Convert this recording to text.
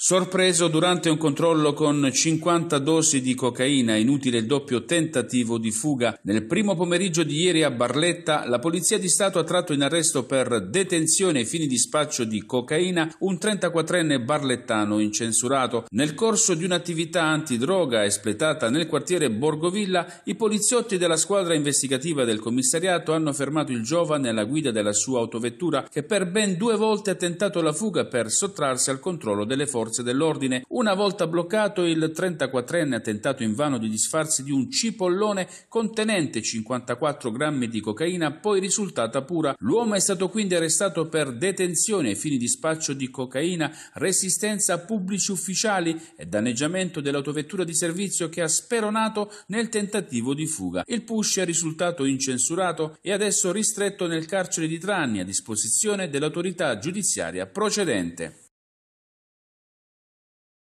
Sorpreso durante un controllo con 50 dosi di cocaina, inutile il doppio tentativo di fuga, nel primo pomeriggio di ieri a Barletta, la Polizia di Stato ha tratto in arresto per detenzione ai fini di spaccio di cocaina un 34enne barlettano incensurato. Nel corso di un'attività antidroga espletata nel quartiere Borgovilla, i poliziotti della squadra investigativa del commissariato hanno fermato il giovane alla guida della sua autovettura che per ben due volte ha tentato la fuga per sottrarsi al controllo delle forze forze dell'ordine, una volta bloccato il 34enne ha tentato invano di disfarsi di un cipollone contenente 54 grammi di cocaina, poi risultata pura. L'uomo è stato quindi arrestato per detenzione ai fini di spaccio di cocaina, resistenza a pubblici ufficiali e danneggiamento dell'autovettura di servizio che ha speronato nel tentativo di fuga. Il push è risultato incensurato e adesso ristretto nel carcere di Trani a disposizione dell'autorità giudiziaria procedente.